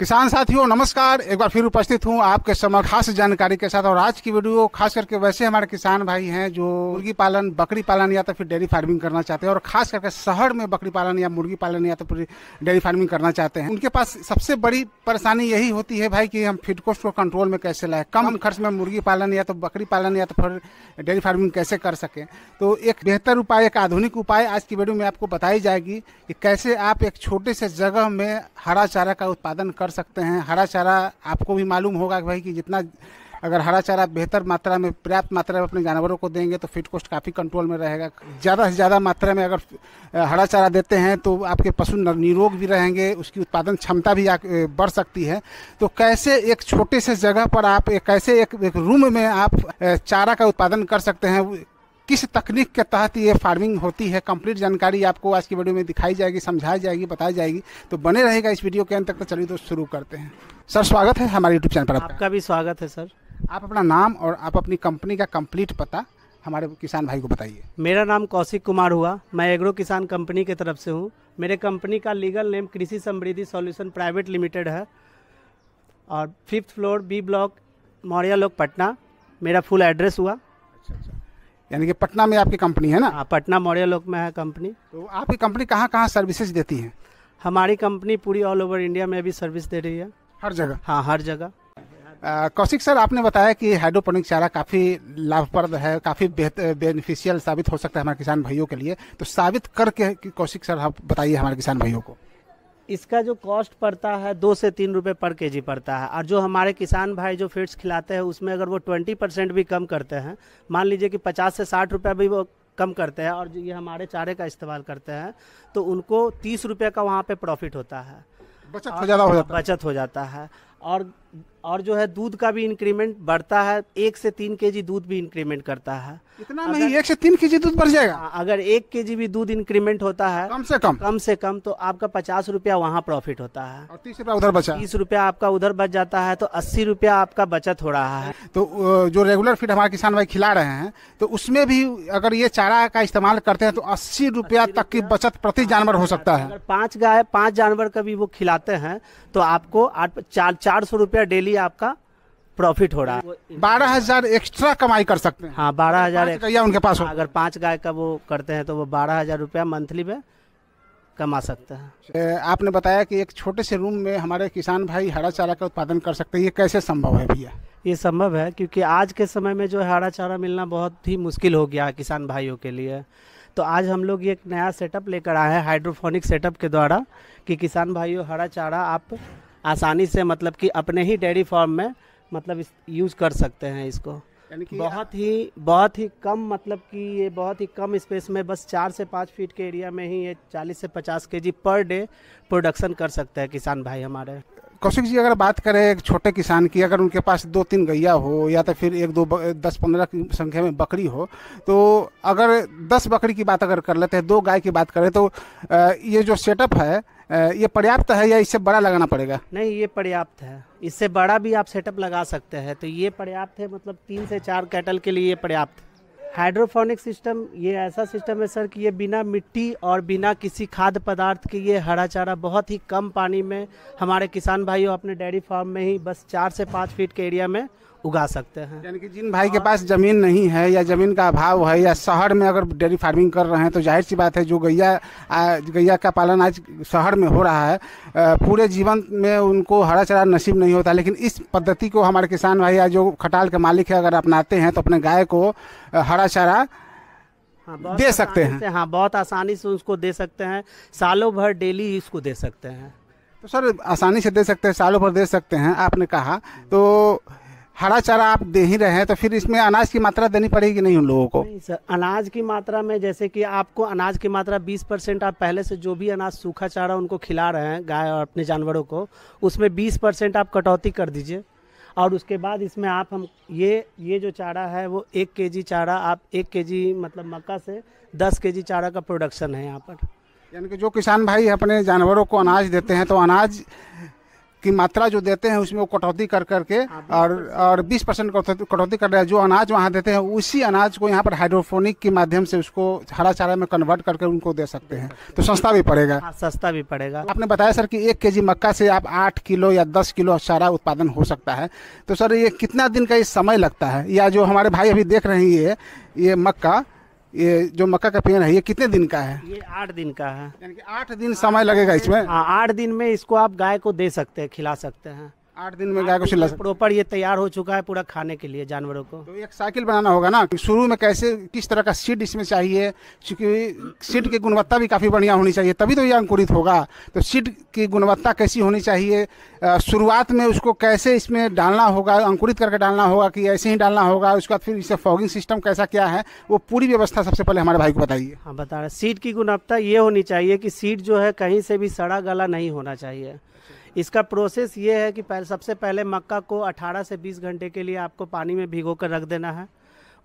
किसान साथियों नमस्कार एक बार फिर उपस्थित हूँ आपके समक्ष खास जानकारी के साथ और आज की वीडियो खास करके वैसे हमारे किसान भाई हैं जो मुर्गी पालन बकरी पालन या तो फिर डेयरी फार्मिंग करना चाहते हैं और खास करके शहर में बकरी पालन या मुर्गी पालन या तो फिर डेयरी फार्मिंग करना चाहते हैं उनके पास सबसे बड़ी परेशानी यही होती है भाई कि हम फीड कोस्ट को कंट्रोल में कैसे लाए कम खर्च में मुर्गी पालन या तो बकरी पालन या तो फिर डेयरी फार्मिंग कैसे कर सकें तो एक बेहतर उपाय एक आधुनिक उपाय आज की वीडियो में आपको बताई जाएगी कि कैसे आप एक छोटे से जगह में हरा चारा का उत्पादन कर कर सकते हैं हरा चारा आपको भी मालूम होगा कि भाई कि जितना अगर हरा चारा बेहतर मात्रा में पर्याप्त मात्रा में अपने जानवरों को देंगे तो फिट कोस्ट काफ़ी कंट्रोल में रहेगा ज़्यादा से ज़्यादा मात्रा में अगर हरा चारा देते हैं तो आपके पशु निरोग भी रहेंगे उसकी उत्पादन क्षमता भी बढ़ सकती है तो कैसे एक छोटे से जगह पर आप कैसे एक, एक रूम में आप चारा का उत्पादन कर सकते हैं किस तकनीक के तहत ये फार्मिंग होती है कंप्लीट जानकारी आपको आज की वीडियो में दिखाई जाएगी समझाई जाएगी बताई जाएगी तो बने रहेगा इस वीडियो के अंत तक तो चलिए तो शुरू करते हैं सर स्वागत है हमारे यूट्यूब चैनल पर आपका, भी स्वागत है सर आप अपना नाम और आप अपनी कंपनी का कंप्लीट पता हमारे किसान भाई को बताइए मेरा नाम कौशिक कुमार हुआ मैं एग्रो किसान कंपनी की तरफ से हूँ मेरे कंपनी का लीगल नेम कृषि समृद्धि सॉल्यूशन प्राइवेट लिमिटेड है और fifth floor B block Maurya Lok Patna मेरा फुल एड्रेस हुआ अच्छा अच्छा यानी कि पटना में आपकी कंपनी है ना हाँ, पटना मौर्य लोक में है कंपनी तो आपकी कंपनी कहाँ कहाँ सर्विसेज देती है हमारी कंपनी पूरी ऑल ओवर इंडिया में भी सर्विस दे रही है हर जगह हाँ हर जगह कौशिक सर आपने बताया कि हाइड्रोपोनिक चारा काफ़ी लाभप्रद है काफ़ी बेनिफिशियल साबित हो सकता है हमारे किसान भाइयों के लिए तो साबित करके कौशिक सर आप बताइए हमारे किसान भाइयों को इसका जो कॉस्ट पड़ता है दो से तीन रुपये पर केजी पड़ता है और जो हमारे किसान भाई जो फीड्स खिलाते हैं उसमें अगर वो ट्वेंटी परसेंट भी कम करते हैं मान लीजिए कि पचास से साठ रुपये भी वो कम करते हैं और जो ये हमारे चारे का इस्तेमाल करते हैं तो उनको तीस रुपये का वहाँ पर प्रॉफिट होता है बचत हो जाता है बचत हो जाता है और और जो है दूध का भी इंक्रीमेंट बढ़ता है एक से तीन के जी दूध भी इंक्रीमेंट करता है इतना अगर, नहीं एक से तीन के जी दूध बढ़ जाएगा अगर एक के जी भी दूध इंक्रीमेंट होता है कम से कम कम से कम तो आपका पचास रुपया वहाँ प्रॉफिट होता है और तीस रुपया उधर बचा तीस आपका उधर बच जाता है तो अस्सी रुपया आपका बचत हो रहा है तो जो रेगुलर फीड हमारे किसान भाई खिला रहे हैं तो उसमें भी अगर ये चारा का इस्तेमाल करते हैं तो अस्सी रुपया तक की बचत प्रति हाँ, जानवर हो सकता है पाँच गाय पाँच जानवर का भी वो खिलाते हैं तो आपको चार चार सौ रुपया डेली आपका प्रॉफिट हो रहा है बारह हजार एक्स्ट्रा कमाई कर सकते हैं हाँ बारह हजार उनके पास हो अगर पाँच गाय का वो करते हैं तो वो बारह हजार रुपया मंथली में कमा सकते हैं आपने बताया कि एक छोटे से रूम में हमारे किसान भाई हरा चारा का उत्पादन कर सकते हैं ये कैसे संभव है भैया ये संभव है क्योंकि आज के समय में जो है हरा चारा मिलना बहुत ही मुश्किल हो गया है किसान भाइयों के लिए तो आज हम लोग एक नया सेटअप लेकर आए हैं हाइड्रोफोनिक सेटअप के द्वारा कि किसान भाइयों हरा चारा आप आसानी से मतलब कि अपने ही डेयरी फार्म में मतलब यूज कर सकते हैं इसको बहुत ही बहुत ही कम मतलब कि ये बहुत ही कम स्पेस में बस चार से पाँच फीट के एरिया में ही ये चालीस से पचास के जी पर डे प्रोडक्शन कर सकते हैं किसान भाई हमारे कौशिक जी अगर बात करें एक छोटे किसान की अगर उनके पास दो तीन गैया हो या तो फिर एक दो दस पंद्रह की संख्या में बकरी हो तो अगर दस बकरी की बात अगर कर लेते हैं दो गाय की बात करें तो ये जो सेटअप है ये पर्याप्त है या इससे बड़ा लगाना पड़ेगा नहीं ये पर्याप्त है इससे बड़ा भी आप सेटअप लगा सकते हैं तो ये पर्याप्त है मतलब तीन से चार कैटल के लिए ये पर्याप्त है हाइड्रोफोनिक सिस्टम ये ऐसा सिस्टम है सर कि ये बिना मिट्टी और बिना किसी खाद्य पदार्थ के ये हरा चारा बहुत ही कम पानी में हमारे किसान भाइयों अपने डेयरी फार्म में ही बस चार से पाँच फीट के एरिया में उगा सकते हैं यानी कि जिन भाई के पास ज़मीन नहीं है या ज़मीन का अभाव है या शहर में अगर डेयरी फार्मिंग कर रहे हैं तो जाहिर सी बात है जो गैया गैया का पालन आज शहर में हो रहा है पूरे जीवन में उनको हरा चरा नसीब नहीं होता लेकिन इस पद्धति को हमारे किसान भाई या जो खटाल के मालिक है अगर अपनाते हैं तो अपने गाय को हरा चारा हाँ, दे सकते हैं हाँ बहुत आसानी से उसको दे सकते हैं सालों भर डेली इसको दे सकते हैं तो सर आसानी से दे सकते हैं सालों भर दे सकते हैं आपने कहा तो हरा चारा आप दे ही रहे हैं तो फिर इसमें अनाज की मात्रा देनी पड़ेगी नहीं उन लोगों को नहीं सर अनाज की मात्रा में जैसे कि आपको अनाज की मात्रा 20 परसेंट आप पहले से जो भी अनाज सूखा चारा उनको खिला रहे हैं गाय और अपने जानवरों को उसमें 20 परसेंट आप कटौती कर दीजिए और उसके बाद इसमें आप हम ये ये जो चारा है वो एक के चारा आप एक के मतलब मक्का से दस के चारा का प्रोडक्शन है यहाँ पर यानी कि जो किसान भाई अपने जानवरों को अनाज देते हैं तो अनाज की मात्रा जो देते हैं उसमें वो कटौती कर करके हाँ, और और 20 परसेंट कटौती कर रहे हैं जो अनाज वहाँ देते हैं उसी अनाज को यहाँ पर हाइड्रोफोनिक के माध्यम से उसको हरा चारा में कन्वर्ट करके उनको दे सकते हैं तो सस्ता भी पड़ेगा हाँ, सस्ता भी पड़ेगा आपने बताया सर की एक के मक्का से आप आठ किलो या दस किलो चारा उत्पादन हो सकता है तो सर ये कितना दिन का ये समय लगता है या जो हमारे भाई अभी देख रहे हैं ये ये मक्का ये जो मक्का का पेड़ है ये कितने दिन का है ये आठ दिन का है यानी कि आठ दिन समय लगेगा इसमें हाँ, आठ दिन में इसको आप गाय को दे सकते हैं खिला सकते हैं आठ दिन में गाय को सिला प्रॉपर ये तैयार हो चुका है पूरा खाने के लिए जानवरों को तो एक साइकिल बनाना होगा ना शुरू में कैसे किस तरह का सीड इसमें चाहिए क्योंकि सीड की गुणवत्ता भी काफ़ी बढ़िया होनी चाहिए तभी तो ये अंकुरित होगा तो सीड की गुणवत्ता कैसी होनी चाहिए शुरुआत में उसको कैसे इसमें डालना होगा अंकुरित करके डालना होगा कि ऐसे ही डालना होगा उसके बाद फिर इसे फॉगिंग सिस्टम कैसा क्या है वो पूरी व्यवस्था सबसे पहले हमारे भाई को बताइए हाँ बता रहे सीड की गुणवत्ता ये होनी चाहिए कि सीड जो है कहीं से भी सड़ा गला नहीं होना चाहिए इसका प्रोसेस ये है कि पहले सबसे पहले मक्का को 18 से 20 घंटे के लिए आपको पानी में भिगो कर रख देना है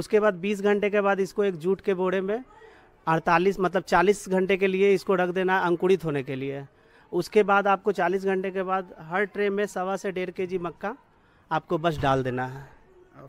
उसके बाद 20 घंटे के बाद इसको एक जूट के बोरे में 48 मतलब 40 घंटे के लिए इसको रख देना है अंकुरित होने के लिए उसके बाद आपको 40 घंटे के बाद हर ट्रे में सवा से डेढ़ के जी मक्का आपको बस डाल देना है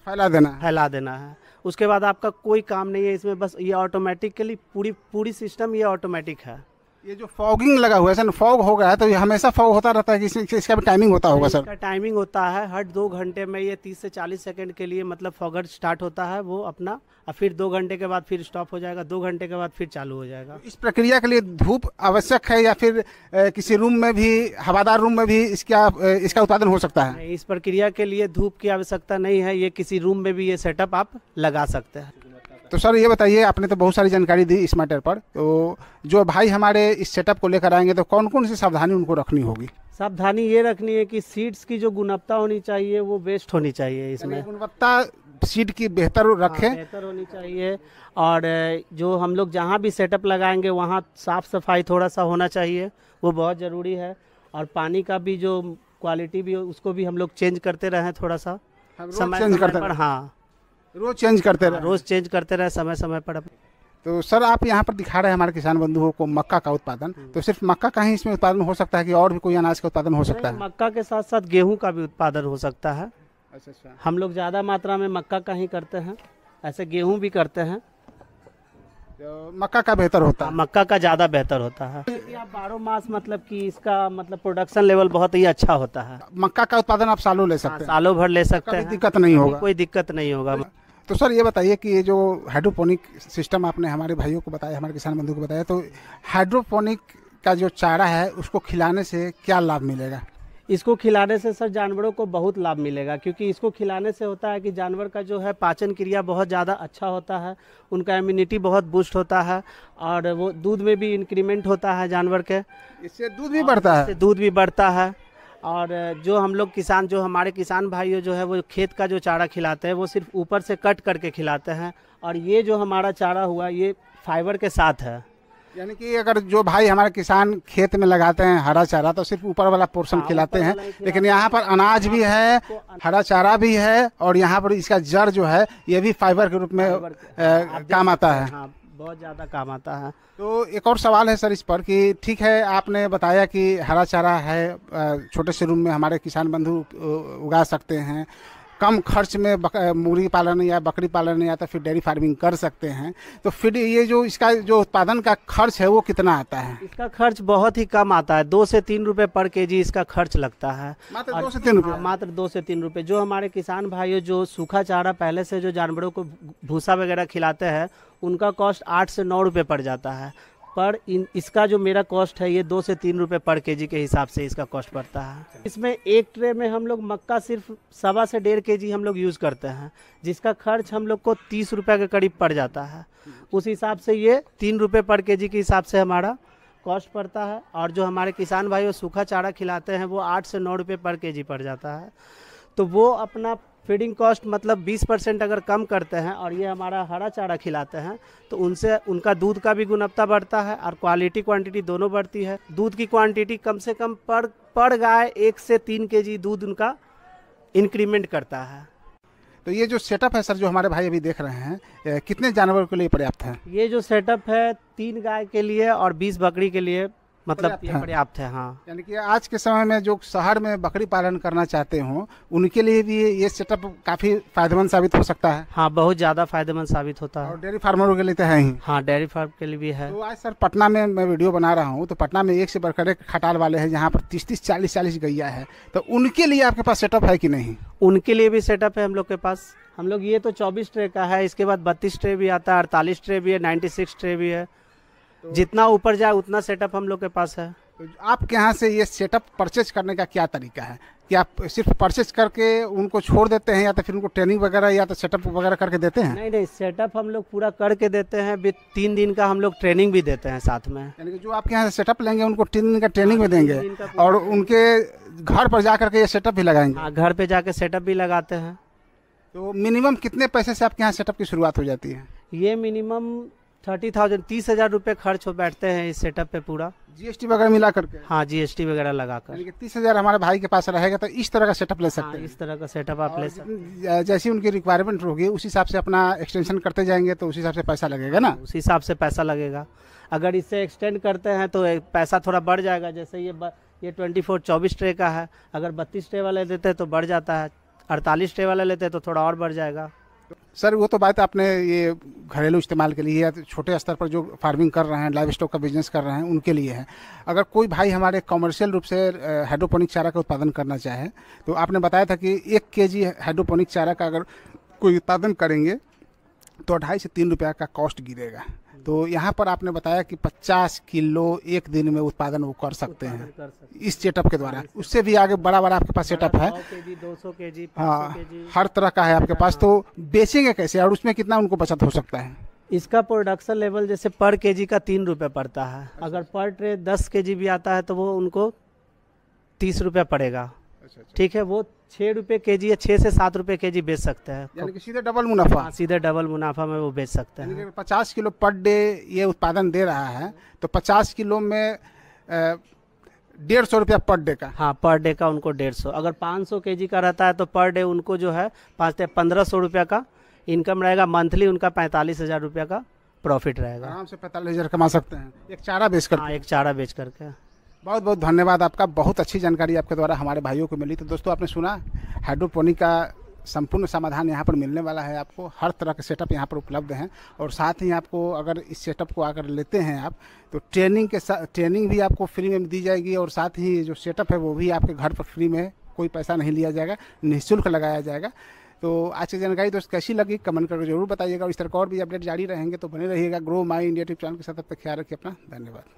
फैला देना है फैला देना है उसके बाद आपका कोई काम नहीं है इसमें बस ये ऑटोमेटिकली पूरी पूरी सिस्टम ये ऑटोमेटिक है ये जो फॉगिंग लगा हुआ है सर फॉग हो गया है तो ये हमेशा फॉग होता रहता है इसका भी टाइमिंग होता होगा सर टाइमिंग होता है हर दो घंटे में ये तीस से चालीस सेकंड के लिए मतलब फॉगर स्टार्ट होता है वो अपना और फिर दो घंटे के बाद फिर स्टॉप हो जाएगा दो घंटे के बाद फिर चालू हो जाएगा इस प्रक्रिया के लिए धूप आवश्यक है या फिर ए, किसी रूम में भी हवादार रूम में भी इसका इसका उत्पादन हो सकता है इस प्रक्रिया के लिए धूप की आवश्यकता नहीं है ये किसी रूम में भी ये सेटअप आप लगा सकते हैं तो सर ये बताइए आपने तो बहुत सारी जानकारी दी इस मैटर पर तो जो भाई हमारे इस सेटअप को लेकर आएंगे तो कौन कौन सी सावधानी उनको रखनी होगी सावधानी ये रखनी है कि सीड्स की जो गुणवत्ता होनी चाहिए वो बेस्ट होनी चाहिए इसमें गुणवत्ता सीट की बेहतर हाँ, रखें बेहतर होनी चाहिए और जो हम लोग जहाँ भी सेटअप लगाएंगे वहाँ साफ़ सफाई थोड़ा सा होना चाहिए वो बहुत ज़रूरी है और पानी का भी जो क्वालिटी भी उसको भी हम लोग चेंज करते रहें थोड़ा सा समय चेंज करते हाँ रोज चेंज करते रहे रोज चेंज करते रहे समय समय पर तो सर आप यहाँ पर दिखा रहे हैं हमारे किसान बंधुओं को मक्का का उत्पादन हम्म। तो सिर्फ मक्का का ही इसमें उत्पादन हो सकता है कि और भी कोई अनाज का उत्पादन हो सकता है मक्का के साथ साथ गेहूँ का भी उत्पादन हो सकता है अच्छा अच्छा हम लोग ज़्यादा मात्रा में मक्का का ही करते हैं ऐसे गेहूँ भी करते हैं मक्का का बेहतर होता है मक्का का ज़्यादा बेहतर होता है बारह मास मतलब कि इसका मतलब प्रोडक्शन लेवल बहुत ही अच्छा होता है मक्का का उत्पादन आप सालों ले हाँ, सकते हैं सालों भर ले सकते हैं दिक्कत नहीं होगा कोई दिक्कत नहीं होगा तो सर ये बताइए कि ये जो हाइड्रोपोनिक सिस्टम आपने हमारे भाइयों को बताया हमारे किसान बंधु को बताया तो हाइड्रोपोनिक का जो चारा है उसको खिलाने से क्या लाभ मिलेगा इसको खिलाने से सर जानवरों को बहुत लाभ मिलेगा क्योंकि इसको खिलाने से होता है कि जानवर का जो है पाचन क्रिया बहुत ज़्यादा अच्छा होता है उनका इम्यूनिटी बहुत बूस्ट होता है और वो दूध में भी इंक्रीमेंट होता है जानवर के इससे दूध भी बढ़ता है दूध भी बढ़ता है और जो हम लोग किसान जो हमारे किसान भाइयों जो है वो खेत का जो चारा खिलाते हैं वो सिर्फ ऊपर से कट करके खिलाते हैं और ये जो हमारा चारा हुआ ये फाइबर के साथ है यानी कि अगर जो भाई हमारे किसान खेत में लगाते हैं हरा चारा तो सिर्फ ऊपर वाला पोर्शन हाँ, खिलाते हैं लेकिन यहाँ पर अनाज भी हाँ, है हरा चारा भी है और यहाँ पर इसका जड़ जो है ये भी फाइबर के रूप में हाँ, काम आता है बहुत ज़्यादा काम आता है तो एक और सवाल है सर इस पर कि ठीक है आपने बताया कि हरा चारा है छोटे से रूम में हमारे किसान बंधु उगा सकते हैं कम खर्च में मुर्गी पालन या बकरी पालन या तो फिर डेयरी फार्मिंग कर सकते हैं तो फिर ये जो इसका जो उत्पादन का खर्च है वो कितना आता है इसका खर्च बहुत ही कम आता है दो से तीन रुपये पर के जी इसका खर्च लगता है मात्र दो से तीन रुपये हाँ, मात्र दो से तीन रुपये जो हमारे किसान भाइयों जो सूखा चारा पहले से जो जानवरों को भूसा वगैरह खिलाते हैं उनका कॉस्ट आठ से नौ रुपये पड़ जाता है पर इन इसका जो मेरा कॉस्ट है ये दो से तीन रुपये पर केजी के हिसाब से इसका कॉस्ट पड़ता है इसमें एक ट्रे में हम लोग मक्का सिर्फ सवा से डेढ़ के जी हम लोग यूज़ करते हैं जिसका खर्च हम लोग को तीस रुपये के करीब पड़ जाता है उस हिसाब से ये तीन रुपये पर के जी के हिसाब से हमारा कॉस्ट पड़ता है और जो हमारे किसान भाई वो सूखा चारा खिलाते हैं वो आठ से नौ रुपये पर के जी पड़ जाता है तो वो अपना फीडिंग कॉस्ट मतलब 20 परसेंट अगर कम करते हैं और ये हमारा हरा चारा खिलाते हैं तो उनसे उनका दूध का भी गुणवत्ता बढ़ता है और क्वालिटी क्वांटिटी दोनों बढ़ती है दूध की क्वांटिटी कम से कम पर पर गाय एक से तीन के दूध उनका इंक्रीमेंट करता है तो ये जो सेटअप है सर जो हमारे भाई अभी देख रहे हैं कितने जानवर के लिए पर्याप्त है ये जो सेटअप है तीन गाय के लिए और बीस बकरी के लिए मतलब पर्याप्त है हाँ यानी कि आज के समय में जो शहर में बकरी पालन करना चाहते हो उनके लिए भी ये सेटअप काफी फायदेमंद साबित हो सकता है हाँ बहुत ज्यादा फायदेमंद साबित होता है और डेयरी फार्मरों के लिए तो है ही हाँ डेयरी फार्म के लिए भी है तो आज सर पटना में मैं वीडियो बना रहा हूँ तो पटना में एक से बढ़कर एक खटाल वाले हैं जहाँ पर तीस तीस चालीस चालीस गैया है तो उनके लिए आपके पास सेटअप है की नहीं उनके लिए भी सेटअप है हम लोग के पास हम लोग ये तो चौबीस ट्रे का है इसके बाद बत्तीस ट्रे भी आता है अड़तालीस ट्रे भी है नाइन्टी सिक्स ट्रे भी है तो- जितना ऊपर जाए उतना सेटअप हम लोग के पास है तो आपके यहाँ से ये सेटअप परचेज करने का क्या तरीका है कि आप सिर्फ परचेज करके उनको छोड़ देते हैं या तो फिर उनको ट्रेनिंग वगैरह या तो सेटअप वगैरह करके देते हैं नहीं नहीं सेटअप हम लोग पूरा करके देते हैं भी तीन दिन का हम लोग ट्रेनिंग भी देते हैं साथ में यानी कि जो आपके यहाँ से सेटअप लेंगे उनको तीन दिन का ट्रेनिंग हाँ, भी देंगे और उनके घर पर जा करके ये सेटअप भी लगाएंगे हाँ, घर पर जाके सेटअप भी लगाते हैं तो मिनिमम कितने पैसे से आपके यहाँ सेटअप की शुरुआत हो जाती है ये मिनिमम थर्टी थाउजेंड तीस हजार रुपये खर्च हो बैठते हैं इस सेटअप पे पूरा जीएसटी वगैरह मिला करके हाँ जीएसटी वगैरह लगा कर तीस हजार हमारे भाई के पास रहेगा तो इस तरह का सेटअप ले सकते हाँ, हैं इस तरह का सेटअप आप ले सकते हैं जैसी उनकी रिक्वायरमेंट होगी उस हिसाब से अपना एक्सटेंशन करते जाएंगे तो उस हिसाब से पैसा लगेगा ना हाँ, उस हिसाब से पैसा लगेगा अगर इससे एक्सटेंड करते हैं तो पैसा थोड़ा बढ़ जाएगा जैसे ये ये ट्वेंटी फोर चौबीस ट्रे का है अगर बत्तीस ट्रे वाला लेते हैं तो बढ़ जाता है अड़तालीस ट्रे वाला लेते हैं तो थोड़ा और बढ़ जाएगा सर वो तो बात आपने ये घरेलू इस्तेमाल के लिए या छोटे स्तर पर जो फार्मिंग कर रहे हैं लाइव स्टॉक का बिजनेस कर रहे हैं उनके लिए है अगर कोई भाई हमारे कमर्शियल रूप से हाइड्रोपोनिक चारा का उत्पादन करना चाहे तो आपने बताया था कि एक के जी हाइड्रोपोनिक चारा का अगर कोई उत्पादन करेंगे तो ढाई से तीन रुपया का कॉस्ट गिरेगा तो यहाँ पर आपने बताया कि 50 किलो एक दिन में उत्पादन वो कर सकते हैं इस सेटअप के द्वारा उससे भी आगे बड़ा बड़ा आपके पास सेटअप है दो सौ के जी हाँ हर तरह का है आपके पास हाँ। तो बेचेंगे कैसे और उसमें कितना उनको बचत हो सकता है इसका प्रोडक्शन लेवल जैसे पर केजी का तीन रुपये पड़ता है अच्छा। अगर पर ट्रे दस के जी भी आता है तो वो उनको तीस रुपये पड़ेगा अच्छा, अच्छा। ठीक है वो छः रुपये के जी या छः से सात रुपये के जी बेच सकते हैं यानी कि सीधे डबल मुनाफा हाँ, सीधे डबल मुनाफा में वो बेच सकते हैं पचास किलो पर डे ये उत्पादन दे रहा है तो पचास किलो में डेढ़ सौ रुपया पर डे का हाँ पर डे का उनको डेढ़ सौ अगर पाँच सौ के जी का रहता है तो पर डे उनको जो है पाँच पंद्रह सौ रुपया का इनकम रहेगा मंथली उनका पैंतालीस हज़ार रुपया का प्रॉफिट रहेगा आराम से पैंतालीस हज़ार कमा सकते हैं एक चारा बेच कर हाँ एक चारा बेच करके बहुत बहुत धन्यवाद आपका बहुत अच्छी जानकारी आपके द्वारा हमारे भाइयों को मिली तो दोस्तों आपने सुना हाइड्रोपोनिक का संपूर्ण समाधान यहाँ पर मिलने वाला है आपको हर तरह के सेटअप यहाँ पर उपलब्ध हैं और साथ ही आपको अगर इस सेटअप को आकर लेते हैं आप तो ट्रेनिंग के साथ ट्रेनिंग भी आपको फ्री में दी जाएगी और साथ ही जो सेटअप है वो भी आपके घर पर फ्री में कोई पैसा नहीं लिया जाएगा निःशुल्क लगाया जाएगा तो आज की जानकारी दोस्त कैसी लगी कमेंट करके जरूर बताइएगा और इस तरह और भी अपडेट जारी रहेंगे तो बने रहिएगा grow my India tube channel के साथ अब तक ख्याल रखिए अपना धन्यवाद